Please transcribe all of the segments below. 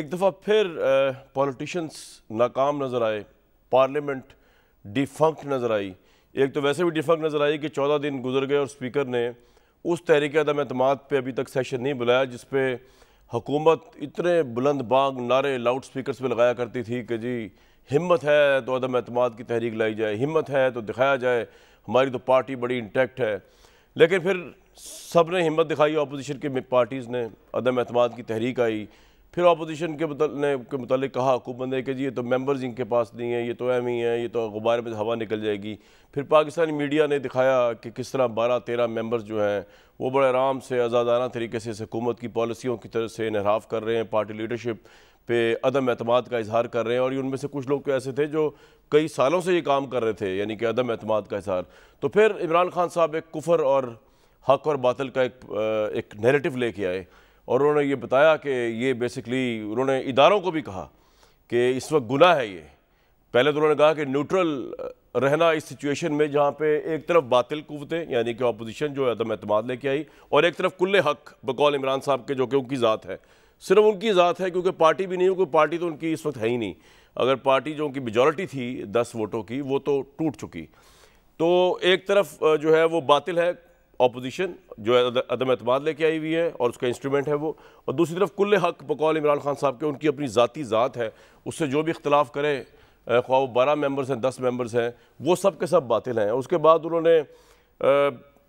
एक दफ़ा फिर पॉलिटिशन्स नाकाम नज़र आए पार्लियामेंट डिफंक्ट नज़र आई एक तो वैसे भी डिफंक्ट नज़र आई कि चौदह दिन गुजर गए और स्पीकर ने उस तहरीक अदम अतमाद पर अभी तक सेशन नहीं बुलाया जिस पे हुकूमत इतने बुलंद बाग नारे लाउड स्पीकर्स पे लगाया करती थी कि जी हिम्मत है तो अदम अहतमाद की तहरीक लाई जाए हिम्मत है तो दिखाया जाए हमारी तो पार्टी बड़ी इंटैक्ट है लेकिन फिर सब ने हिम्मत दिखाई अपोजिशन की पार्टीज़ ने अदम अतमाद की तहरीक आई फिर अपोजिशन के मतलब ने के मतलब कहा हुकूमत ने कि जी ये तो मेंबर्स इनके पास नहीं है ये तो अहम ही है ये तो गुब्बार में हवा निकल जाएगी फिर पाकिस्तानी मीडिया ने दिखाया कि किस तरह बारह तेरह मेंबर्स जो हैं वो बड़े आराम से आज़ादाना तरीके से इस हुकूमत की पॉलिसियों की तरफ से इनहराफ कर रहे हैं पार्टी लीडरशिप पे अदम अतमाद का इजहार कर रहे हैं और उनमें से कुछ लोग तो ऐसे थे जो कई सालों से ये काम कर रहे थे यानी कि अदम अहतमाद का इजहार तो फिर इमरान खान साहब एक कुफर और हक और बातल का एक एक नेरेटिव लेके आए और उन्होंने ये बताया कि ये बेसिकली उन्होंने इदारों को भी कहा कि इस वक्त गुना है ये पहले तो उन्होंने कहा कि न्यूट्रल रहना इस सिचुएशन में जहाँ पे एक तरफ बातिल कुतें यानी कि अपोजिशन जो है अदम अतमाद लेके आई और एक तरफ कुल्ले हक बकौल इमरान साहब के जो कि उनकी ज़ात है सिर्फ उनकी ज़ात है क्योंकि पार्टी भी नहीं क्योंकि पार्टी तो उनकी इस वक्त है ही नहीं अगर पार्टी जो उनकी मेजोरिटी थी दस वोटों की वो तो टूट चुकी तो एक तरफ जो है वो बातिल है अपोजिशन जो है अदम अतमाद लेके आई हुई है और उसका इंस्ट्रूमेंट है वो और दूसरी तरफ कुल हक बकौल इमरान खान साहब के उनकी अपनी ज़ाती ज़ात है उससे जो भी इख्तलाफ करे ख्वा बारह मेम्बर्स हैं दस मेम्बर्स हैं वो सब के सब बातिल हैं उसके बाद उन्होंने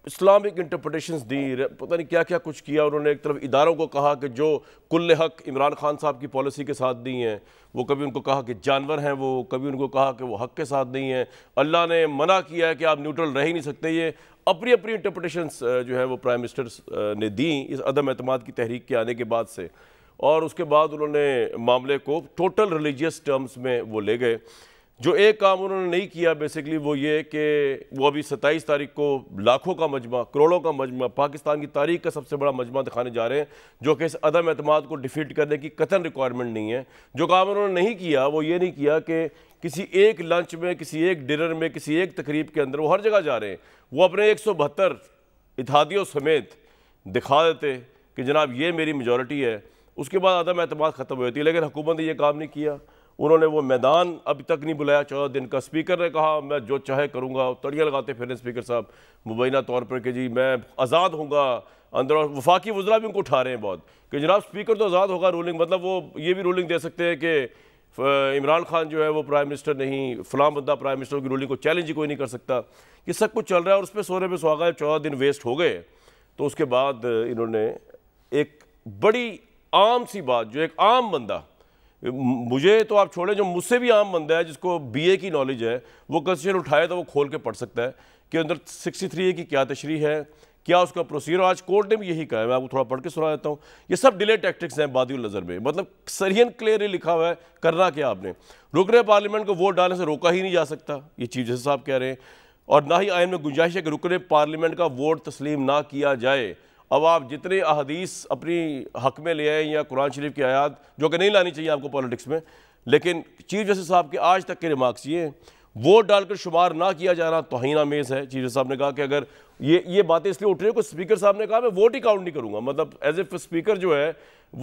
इस्लामिक इंटरप्रटेशन दी पता नहीं क्या क्या कुछ किया उन्होंने एक तरफ इदारों को कहा कि जो कुल हक इमरान खान साहब की पॉलिसी के साथ नहीं हैं वो कभी उनको कहा कि जानवर हैं वो कभी उनको कहा कि वो हक के साथ नहीं हैं अल्लाह ने मना किया है कि आप न्यूट्रल रह ही नहीं सकते ये अपनी अपनी इंटरप्रटेशन जो है वो प्राइम मिनिस्टर ने दी इस अदम अतमाद की तहरीक के आने के बाद से और उसके बाद उन्होंने मामले को टोटल रिलीजियस टर्म्स में वो ले गए जो एक काम उन्होंने नहीं किया बेसिकली वो ये कि वो अभी सत्ताईस तारीख को लाखों का मजमा करोड़ों का मजमा पाकिस्तान की तारीख का सबसे बड़ा मजमा दिखाने जा रहे हैं जो कि इस अदम अतमाद को डिफीट करने की कतन रिक्वायरमेंट नहीं है जो काम उन्होंने नहीं किया वो ये नहीं किया कि किसी एक लंच में किसी एक डिनर में किसी एक तकरीब के अंदर वो हर जगह जा रहे हैं वो अपने एक सौ बहत्तर इतिहादियों समेत दिखा देते कि जनाब ये मेरी मेजोरिटी है उसके बाद अदम अतमाद ख़त्म हो जाती है लेकिन हुकूमत ने यह काम नहीं किया उन्होंने वो मैदान अभी तक नहीं बुलाया चौदह दिन का स्पीकर ने कहा मैं जो चाहे करूँगा तड़िया लगाते फिर स्पीकर साहब मुबैना तौर पर कि जी मैं आज़ाद हूँगा अंदर और वफाकी वजरा भी उनको उठा रहे हैं बहुत कि जनाब स्पीकर तो आज़ाद होगा रूलिंग मतलब वो ये भी रूलिंग दे सकते हैं कि इमरान खान जो है वो प्राइम मिनिस्टर नहीं फलाम बंदा प्राइम मिनिस्टर की रूलिंग को चैलेंज ही कोई नहीं कर सकता ये सब कुछ चल रहा है और उस पर सोने पर सुहागा चौदह दिन वेस्ट हो गए तो उसके बाद इन्होंने एक बड़ी आम सी बात जो एक आम बंदा मुझे तो आप छोड़ें जो मुझसे भी आम बंदा है जिसको बीए की नॉलेज है वो कंस्टिट्यूशन उठाए तो वो खोल के पढ़ सकता है कि अंदर सिक्सटी थ्री ए की क्या तशरी है क्या उसका प्रोसीजर आज कोर्ट ने भी यही कहा है मैं आपको थोड़ा पढ़ के सुना देता हूँ ये सब डिले टैक्टिक्स हैं बादी नज़र में मतलब सरियन क्लियरली लिखा हुआ है करना क्या आपने रुक रहे पार्लियामेंट को वोट डालने से रोका ही नहीं जा सकता ये चीफ जस्टिस साहब कह रहे हैं और ना ही आयन में गुंजाइश है कि रुक रहे पार्लियामेंट का वोट तस्लीम ना किया जाए अब आप जितने अहदीस अपनी हक में ले आए या कुरान शरीफ की आयात जो कि नहीं लानी चाहिए आपको पॉलिटिक्स में लेकिन चीफ जस्टिस साहब के आज तक के रिमार्क्स ये वोट डालकर शुमार ना किया जा रहा तोहन आमेज है चीफ जस्टिस साहब ने कहा कि अगर ये ये बातें इसलिए उठ रही है कि स्पीकर साहब ने कहा मैं वोट ही काउंट नहीं करूँगा मतलब एज ए स्पीकर जो है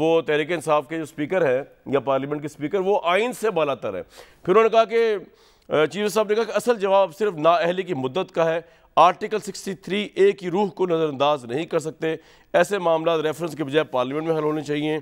वो तहरीक इंसाफ के जो स्पीकर हैं या पार्लियामेंट के स्पीकर वो आइन से बालातर है फिर उन्होंने कहा कि चीफ साहब ने कहा कि असल जवाब सिर्फ नाअहली की मुद्दत का है आर्टिकल 63 ए की रूह को नज़रअंदाज नहीं कर सकते ऐसे मामला रेफरेंस के बजाय पार्लियामेंट में हल होने चाहिए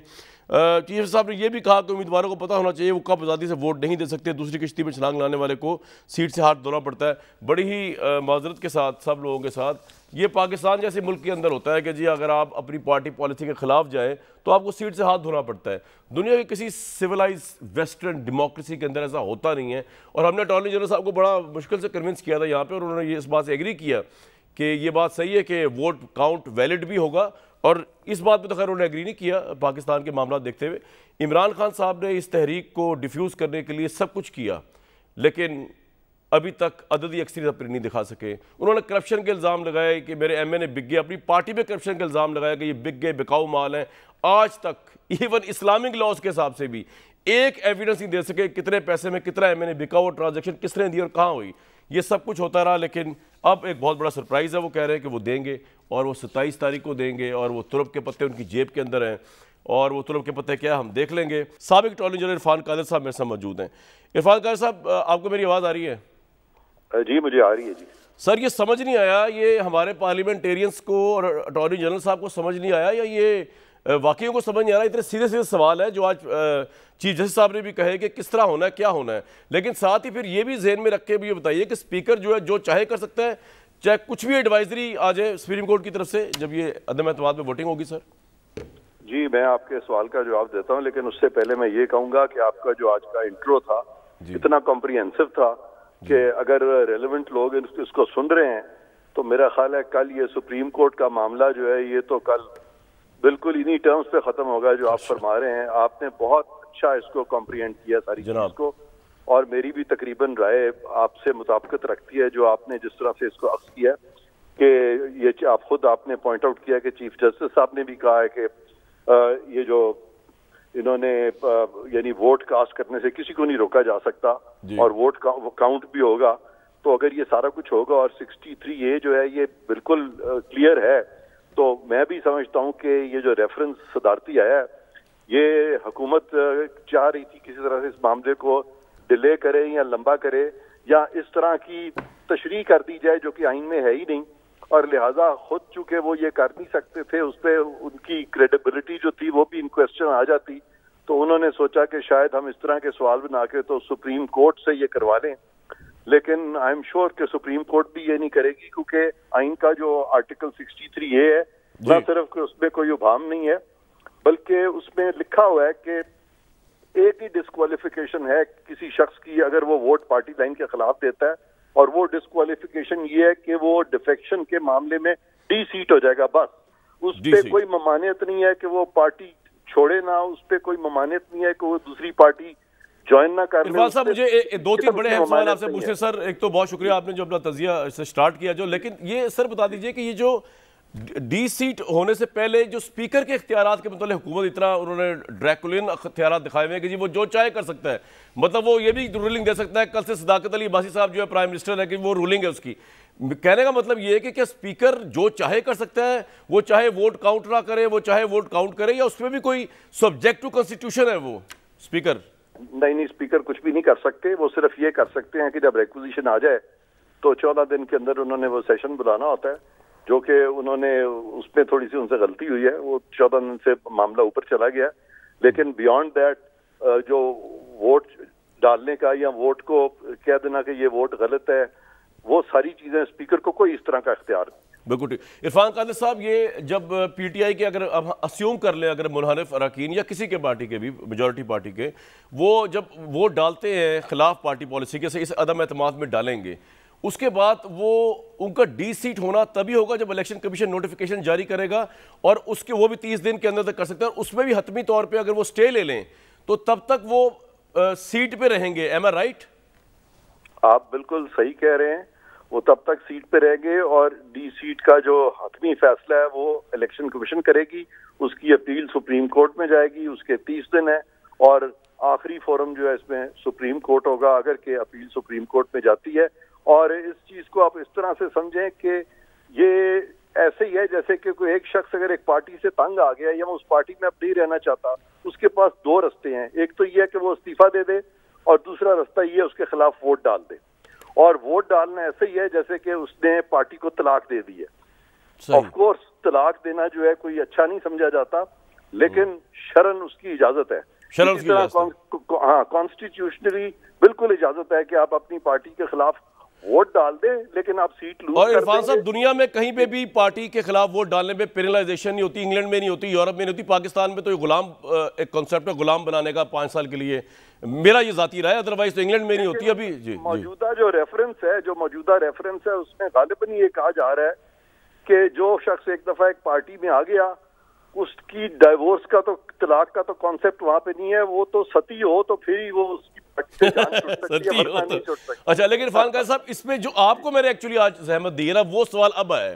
चीफ साहब ने यह भी कहा कि उम्मीदवारों को पता होना चाहिए वो कब आज़ादी से वोट नहीं दे सकते दूसरी किश्ती में छलांग लाने वाले को सीट से हाथ धोना पड़ता है बड़ी ही माजरत के साथ सब लोगों के साथ ये पाकिस्तान जैसे मुल्क के अंदर होता है कि जी अगर आप अपनी पार्टी पॉलिसी के खिलाफ जाएँ तो आपको सीट से हाथ धोना पड़ता है दुनिया की किसी सिविलाइज वेस्टर्न डेमोक्रेसी के अंदर ऐसा होता नहीं है और हमने अटॉर्नी जनरल साहब को बड़ा मुश्किल से कन्विंस किया था यहाँ पर और उन्होंने इस बात से एग्री किया किया कि ये बात सही है कि वोट काउंट वैलिड भी होगा और इस बात पे तो खैर उन्होंने एग्री नहीं किया पाकिस्तान के मामला देखते हुए इमरान खान साहब ने इस तहरीक को डिफ्यूज़ करने के लिए सब कुछ किया लेकिन अभी तक अददी अक्सरियत अपनी नहीं दिखा सके उन्होंने करप्शन के इल्ज़ाम लगाए कि मेरे एम एन ए बिक गए अपनी पार्टी में करप्शन का इल्ज़ाम लगाया कि ये बिक गए बिकाऊ माल हैं आज तक इवन इस्लामिक लॉज के हिसाब से भी एक एविडेंस नहीं दे सके कितने पैसे में कितना एम एन ए बिकाऊ ट्रांजेक्शन किसने दी और कहाँ हुई ये सब कुछ होता रहा लेकिन अब एक बहुत बड़ा सरप्राइज़ है वो कह रहे हैं कि वो देंगे और वो सत्ताईस तारीख को देंगे और वो तुरप के पत्ते उनकी जेब के अंदर हैं और वो तुलब के पत्ते क्या हम देख लेंगे सबक अटॉर्नी जनरल इरफान कादर साहब मेरे साथ मौजूद हैं इरफान कादर साहब आपको मेरी आवाज़ आ रही है जी मुझे आ रही है जी सर ये समझ नहीं आया ये हमारे पार्लियामेंटेरियंस को और अटॉर्नी जनरल साहब को समझ नहीं आया या ये वाकियों को समझ नहीं आ रहा इतने सीधे सीधे सवाल है जो आज चीफ जस्टिस साहब ने भी कहे कि किस तरह होना है क्या होना है लेकिन साथ ही फिर ये भी जहन में रख के भी ये बताइए कि स्पीकर जो है जो चाहे कर सकता है चाहे कुछ भी एडवाइजरी आ जाए सुप्रीम कोर्ट की तरफ से जब ये अदम अतमाद में वोटिंग होगी सर जी मैं आपके सवाल का जवाब देता हूँ लेकिन उससे पहले मैं ये कहूँगा कि आपका जो आज का इंट्रो था इतना कॉम्प्रीहेंसिव था कि अगर रेलिवेंट लोग इसको सुन रहे हैं तो मेरा ख्याल है कल ये सुप्रीम कोर्ट का मामला जो है ये तो कल बिल्कुल इन्हीं टर्म्स पे खत्म होगा जो आप अच्छा। फरमा रहे हैं आपने बहुत अच्छा इसको कॉम्प्रीहेंड किया सारी चीज को और मेरी भी तकरीबन राय आपसे मुताबकत रखती है जो आपने जिस तरह से इसको अक्स किया कि ये आप खुद आपने पॉइंट आउट किया कि चीफ जस्टिस साहब ने भी कहा है कि ये जो इन्होंने यानी वोट कास्ट करने से किसी को नहीं रोका जा सकता और वोट काउंट भी होगा तो अगर ये सारा कुछ होगा और 63 ए जो है ये बिल्कुल क्लियर है तो मैं भी समझता हूँ कि ये जो रेफरेंस सदारती आया है ये हुकूमत चाह रही थी किसी तरह से इस मामले को डिले करे या लंबा करे या इस तरह की तशरी कर दी जाए जो कि आइन में है ही नहीं और लिहाजा खुद चूंकि वो ये कर नहीं सकते थे उस पर उनकी क्रेडिबिलिटी जो थी वो भी इन क्वेश्चन आ जाती तो उन्होंने सोचा कि शायद हम इस तरह के सवाल बना के तो सुप्रीम कोर्ट से ये करवा लें लेकिन आई एम श्योर कि सुप्रीम कोर्ट भी ये नहीं करेगी क्योंकि आइन का जो आर्टिकल 63 ए है ना सिर्फ उसमें कोई उभाम नहीं है बल्कि उसमें लिखा हुआ है कि एक ही डिस्कालिफिकेशन है किसी शख्स की अगर वो वोट पार्टी लाइन के खिलाफ देता है और वो डिस्कालिफिकेशन ये है कि वो डिफेक्शन के मामले में डी सीट हो जाएगा बस उस पर कोई ममानियत नहीं है कि वो पार्टी छोड़े ना उस पर कोई ममानियत नहीं है कि वो दूसरी पार्टी ज्वाइन ना कर साहब मुझे ए, ए, दो तीन बड़े अहम सवाल आपसे पूछे सर एक तो बहुत शुक्रिया आपने जो अपना तजिया से स्टार्ट किया जो लेकिन ये सर बता दीजिए कि ये जो डी सीट होने से पहले जो स्पीकर के अख्तियार के मतलब हुकूमत इतना उन्होंने ड्रैकुलिन अख्तियार दिखाए हुए हैं कि जी वो जो चाहे कर सकता है मतलब वो ये भी रूलिंग दे सकता है कल से सदाकत अली बासी साहब जो है प्राइम मिनिस्टर है कि वो रूलिंग है उसकी कहने का मतलब ये है कि क्या स्पीकर जो चाहे कर सकता है वो चाहे वोट काउंट ना करे वो चाहे वोट काउंट करे या उसमें भी कोई सब्जेक्ट टू कॉन्स्टिट्यूशन है वो स्पीकर नहीं नहीं स्पीकर कुछ भी नहीं कर सकते वो सिर्फ ये कर सकते हैं कि जब रेक्विजिशन आ जाए तो चौदह दिन के अंदर उन्होंने वो सेशन बुलाना होता है जो कि उन्होंने उसमें थोड़ी सी उनसे गलती हुई है वो चौदह दिन से मामला ऊपर चला गया लेकिन बियॉन्ड दैट जो वोट डालने का या वोट को कह देना कि ये वोट गलत है वो सारी चीज़ें स्पीकर को कोई इस तरह का इख्तियार नहीं बिल्कुल ठीक इरफान कादिर साहब ये जब पीटीआई के अगर अब अस्यूम कर लें अगर मुनहरफ अरकान या किसी के पार्टी के भी मेजोरिटी पार्टी के वो जब वोट डालते हैं खिलाफ पार्टी पॉलिसी के से इस अदम अतमाद में डालेंगे उसके बाद वो उनका डी सीट होना तभी होगा जब इलेक्शन कमीशन नोटिफिकेशन जारी करेगा और उसके वो भी तीस दिन के अंदर तक कर सकते हैं और उसमें भी हतमी तौर पर अगर वो स्टे ले लें तो तब तक वो आ, सीट पे रहेंगे एम आर राइट आप बिल्कुल सही कह रहे हैं वो तब तक सीट पे रहेंगे और डी सीट का जो हतमी फैसला है वो इलेक्शन कमीशन करेगी उसकी अपील सुप्रीम कोर्ट में जाएगी उसके तीस दिन है और आखिरी फोरम जो है इसमें सुप्रीम कोर्ट होगा अगर के अपील सुप्रीम कोर्ट में जाती है और इस चीज को आप इस तरह से समझें कि ये ऐसे ही है जैसे कि कोई एक शख्स अगर एक पार्टी से तंग आ गया या वो उस पार्टी में अब नहीं रहना चाहता उसके पास दो रस्ते हैं एक तो ये है कि वो इस्तीफा दे दे और दूसरा रास्ता ये उसके खिलाफ वोट डाल दे और वोट डालना ऐसे ही है जैसे कि उसने पार्टी को तलाक दे दी है ऑफ कोर्स तलाक देना जो है कोई अच्छा नहीं समझा जाता लेकिन शरण उसकी इजाजत है शरण हाँ कॉन्स्टिट्यूशनली बिल्कुल इजाजत है कि आप अपनी पार्टी के खिलाफ वोट डाल दे लेकिन आप सीट लूज और इरफान साहब दुनिया में कहीं पे भी पार्टी के खिलाफ वोट डालने में पेनलाइजेशन नहीं होती इंग्लैंड में नहीं होती यूरोप में नहीं होती पाकिस्तान में तो ये गुलाम एक कॉन्सेप्ट है गुलाम बनाने का पांच साल के लिए मेरा ये जाती रहा है अदरवाइज तो इंग्लैंड में नहीं होती अभी जी मौजूदा जो रेफरेंस है जो मौजूदा रेफरेंस है उसमें गालिबन ये कहा जा रहा है कि जो शख्स एक दफ़ा एक पार्टी में आ गया उसकी डाइवोर्स का तो तलाक का तो कॉन्सेप्ट वहां पे नहीं है वो तो सती हो तो फिर ही वो उसकी सत्य हो तो अच्छा लेकिन इरफान खान हाँ, साहब इसमें जो आपको मैंने एक्चुअली आज जहमत दी है ना वो सवाल अब आया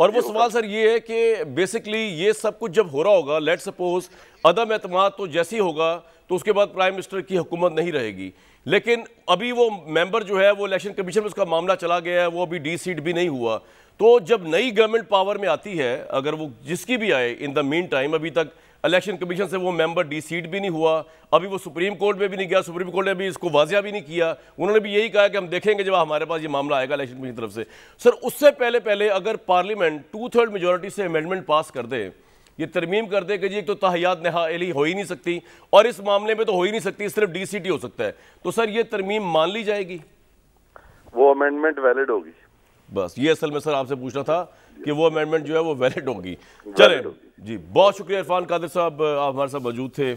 और वो सवाल सर ये है कि बेसिकली ये सब कुछ जब हो रहा होगा लेट सपोज अदम एतम तो जैसे ही होगा तो उसके बाद प्राइम मिनिस्टर की हुकूमत नहीं रहेगी लेकिन अभी वो मेंबर जो है वो इलेक्शन कमीशन में उसका मामला चला गया है वो अभी डी सीट भी नहीं हुआ तो जब नई गवर्नमेंट पावर में आती है अगर वो जिसकी भी आए इन द मीन टाइम अभी तक इलेक्शन कमीशन से वो मेंबर डी सीट भी नहीं हुआ अभी वो सुप्रीम कोर्ट में भी नहीं गया सुप्रीम कोर्ट ने अभी इसको वाजिया भी नहीं किया उन्होंने भी यही कहा कि हम देखेंगे जब हमारे पास ये मामला आएगा इलेक्शन कमीशन तरफ से सर उससे पहले पहले अगर पार्लियामेंट टू थर्ड मेजोरिटी से अमेंडमेंट पास कर दे ये तरमीम कर दे कि जी एक तो तहयात नहाली हो ही नहीं सकती और इस मामले में तो हो ही नहीं सकती सिर्फ डी हो सकता है तो सर ये तरमीम मान ली जाएगी वो अमेंडमेंट वैलिड होगी बस ये असल में सर आपसे पूछना था कि वो अमेंडमेंट जो है वो वैलिड होगी चले जी बहुत शुक्रिया इरफान कादिर साहब आप हमारे साथ मौजूद थे